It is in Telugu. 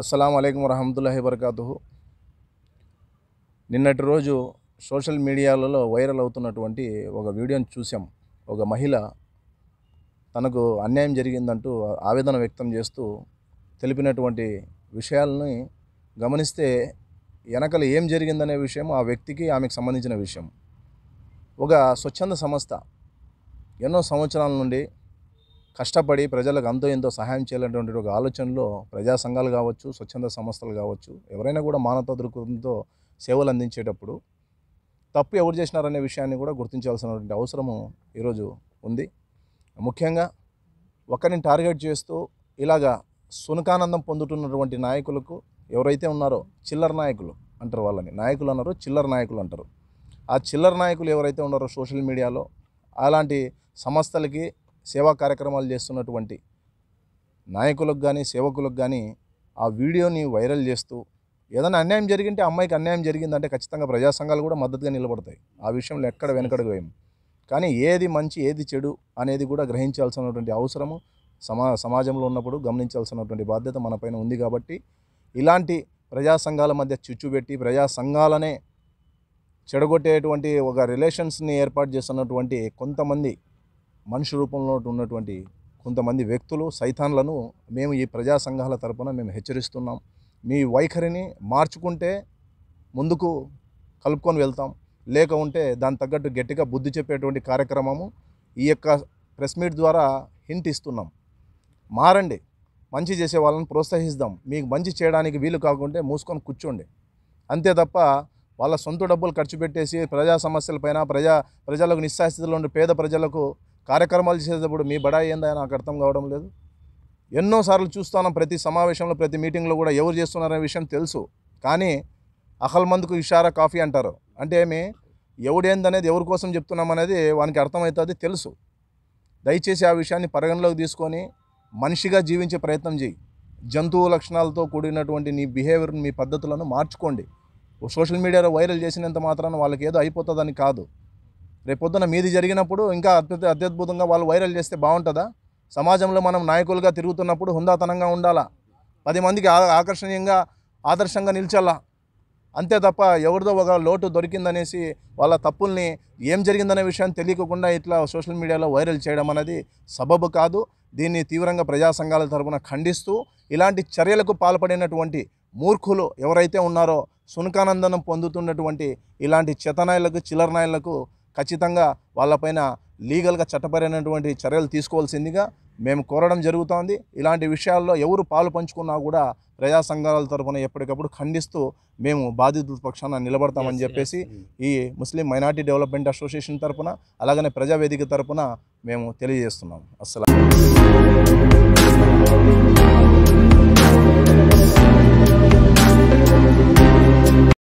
అస్సలం అయికం వరహమతుల్లాహి వరకాతుహు నిన్నటి రోజు సోషల్ మీడియాలలో వైరల్ అవుతున్నటువంటి ఒక వీడియోని చూసాం ఒక మహిళ తనకు అన్యాయం జరిగిందంటూ ఆవేదన వ్యక్తం చేస్తూ తెలిపినటువంటి విషయాలని గమనిస్తే వెనకలు ఏం జరిగిందనే విషయం ఆ వ్యక్తికి ఆమెకు సంబంధించిన విషయం ఒక స్వచ్ఛంద సంస్థ ఎన్నో సంవత్సరాల నుండి కష్టపడి ప్రజలకు అంతో ఎంతో సహాయం చేయాలనేటువంటి ఒక ఆలోచనలో ప్రజా సంఘాలు కావచ్చు స్వచ్ఛంద సంస్థలు కావచ్చు ఎవరైనా కూడా మానవతా దృక్పథంతో సేవలు అందించేటప్పుడు తప్పు ఎవరు చేసినారనే విషయాన్ని కూడా గుర్తించాల్సినటువంటి అవసరము ఈరోజు ఉంది ముఖ్యంగా ఒకరిని టార్గెట్ చేస్తూ ఇలాగా సునకానందం పొందుతున్నటువంటి నాయకులకు ఎవరైతే ఉన్నారో చిల్లర నాయకులు అంటారు వాళ్ళని నాయకులు అన్నారు చిల్లర నాయకులు అంటారు ఆ చిల్లర నాయకులు ఎవరైతే ఉన్నారో సోషల్ మీడియాలో అలాంటి సంస్థలకి సేవా కార్యక్రమాలు చేస్తున్నటువంటి నాయకులకు కానీ సేవకులకు కానీ ఆ వీడియోని వైరల్ చేస్తూ ఏదైనా అన్యాయం జరిగింటే అమ్మాయికి అన్యాయం జరిగిందంటే ఖచ్చితంగా ప్రజా సంఘాలు కూడా మద్దతుగా నిలబడతాయి ఆ విషయంలో ఎక్కడ వెనకడుగు వేయం కానీ ఏది మంచి ఏది చెడు అనేది కూడా గ్రహించాల్సినటువంటి అవసరము సమా సమాజంలో ఉన్నప్పుడు గమనించాల్సినటువంటి బాధ్యత మనపైన ఉంది కాబట్టి ఇలాంటి ప్రజా సంఘాల మధ్య చిచ్చుపెట్టి ప్రజాసంఘాలనే ప్రజా సంఘాలనే చెడగొట్టేటువంటి ఒక రిలేషన్స్ని ఏర్పాటు చేస్తున్నటువంటి కొంతమంది మనుషు రూపంలో ఉన్నటువంటి కొంతమంది వ్యక్తులు సైతాన్లను మేము ఈ ప్రజా సంఘాల తరపున మేము హెచ్చరిస్తున్నాం మీ వైఖరిని మార్చుకుంటే ముందుకు కలుపుకొని వెళ్తాం లేక ఉంటే దాని తగ్గట్టు గట్టిగా బుద్ధి చెప్పేటువంటి కార్యక్రమము ఈ యొక్క ప్రెస్ మీట్ ద్వారా హింట్ ఇస్తున్నాం మారండి మంచి చేసే వాళ్ళని ప్రోత్సహిస్తాం మీకు మంచి చేయడానికి వీలు కాకుంటే మూసుకొని కూర్చోండి అంతే తప్ప వాళ్ళ సొంత డబ్బులు ఖర్చు పెట్టేసి ప్రజా సమస్యలపైన ప్రజా ప్రజలకు నిస్సాస్థితిలో ఉండే పేద ప్రజలకు కార్యక్రమాలు చేసేటప్పుడు మీ బడా ఏందని నాకు అర్థం కావడం లేదు ఎన్నోసార్లు చూస్తాను ప్రతి సమావేశంలో ప్రతి మీటింగ్లో కూడా ఎవరు చేస్తున్నారనే విషయం తెలుసు కానీ మందుకు ఇషారా కాఫీ అంటారు అంటే ఏమి ఎవడేందనేది ఎవరి కోసం చెప్తున్నాం అనేది వానికి అర్థమవుతుంది తెలుసు దయచేసి ఆ విషయాన్ని పరిగణలోకి తీసుకొని మనిషిగా జీవించే ప్రయత్నం చేయి జంతువు లక్షణాలతో కూడినటువంటి నీ బిహేవియర్ మీ పద్ధతులను మార్చుకోండి సోషల్ మీడియాలో వైరల్ చేసినంత మాత్రాన వాళ్ళకి ఏదో అయిపోతుందని కాదు రేపొద్దున మీది జరిగినప్పుడు ఇంకా అత్యుత అత్యద్భుతంగా వాళ్ళు వైరల్ చేస్తే బాగుంటుందా సమాజంలో మనం నాయకులుగా తిరుగుతున్నప్పుడు హుందాతనంగా ఉండాలా పది మందికి ఆకర్షణీయంగా ఆదర్శంగా నిల్చాలా అంతే తప్ప ఎవరిదో ఒక లోటు దొరికిందనేసి వాళ్ళ తప్పుల్ని ఏం జరిగిందనే విషయాన్ని తెలియకుండా ఇట్లా సోషల్ మీడియాలో వైరల్ చేయడం అనేది సబబు కాదు దీన్ని తీవ్రంగా ప్రజా సంఘాల తరపున ఖండిస్తూ ఇలాంటి చర్యలకు పాల్పడినటువంటి మూర్ఖులు ఎవరైతే ఉన్నారో సునకానందనం పొందుతున్నటువంటి ఇలాంటి చెతనాయలకు చిల్లరనాయలకు ఖచ్చితంగా వాళ్ళపైన లీగల్గా చట్టపరమైనటువంటి చర్యలు తీసుకోవాల్సిందిగా మేము కోరడం జరుగుతోంది ఇలాంటి విషయాల్లో ఎవరు పాలు పంచుకున్నా కూడా ప్రజా సంఘాల తరఫున ఎప్పటికప్పుడు ఖండిస్తూ మేము బాధితుల పక్షాన నిలబడతామని చెప్పేసి ఈ ముస్లిం మైనార్టీ డెవలప్మెంట్ అసోసియేషన్ తరఫున అలాగనే ప్రజావేదిక తరఫున మేము తెలియజేస్తున్నాం అస్సలం